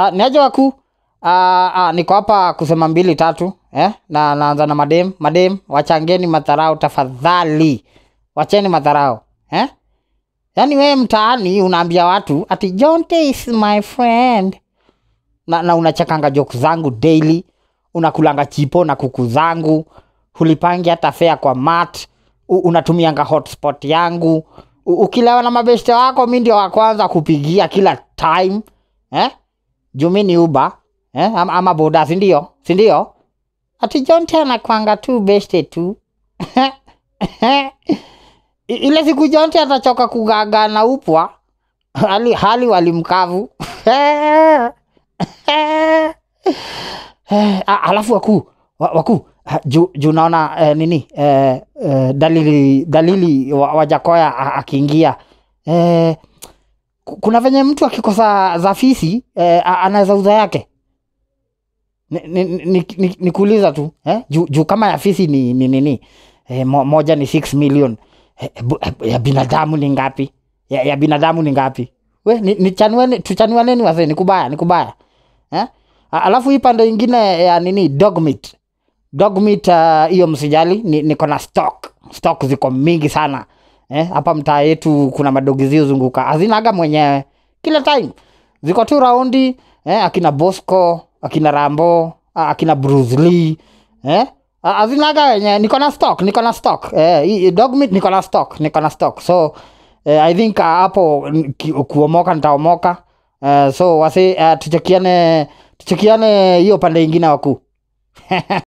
Ah, najua ah, ah, niko hapa kusema mbili tatu eh? Na naanza na madem madem, wachangeni madharau tafadhali, wacheni madharau eh? Yaani wewe mtaani unaambia watu ati Jonte is my friend na, na unachekanga joke zangu daily, unakulanga chipo na kuku zangu, hulipangi hata fea kwa mat, unatumianga hotspot yangu, ukilewa na mabeste wako, mi ndio wa kwanza kupigia kila time eh? Jumi ni Uber eh, ama, ama boda, sindio sindio Ati John tena kwanga tu beste tu ile siku John atachoka kugaga na upwa hali, hali walimkavu ah, alafu waku waku juu ju naona eh, nini eh, eh, dalili dalili wajakoya akiingia eh, kuna venye mtu akikosa zafisi eh, anaweza uza yake nikuuliza ni, ni, ni tu eh? juu, ju, kama ya fisi ni nini ni, ni. eh, moja ni six million eh, eh, eh, ya binadamu ni ngapi ya, ya binadamu ni ngapi we ni, ni tuchanuaneni wase ni kubaya ni kubaya eh? alafu hii pande ingine ya nini dogmit dogmit ah, hiyo uh, msijali niko ni na stock stock ziko mingi sana Eh, hapa eh, mtaa yetu kuna madogi ziozunguka azinaga mwenyewe kila time ziko tu raundi eh, akina Bosco akina Rambo akina Bruce Lee eh? azinaga wenyewe niko na stock niko na stock eh, dog meat niko na stock niko na stock so eh, I think ah, hapo mm, kuomoka nitaomoka eh, so wasi uh, ah, tuchekiane tuchekiane hiyo pande ingine wakuu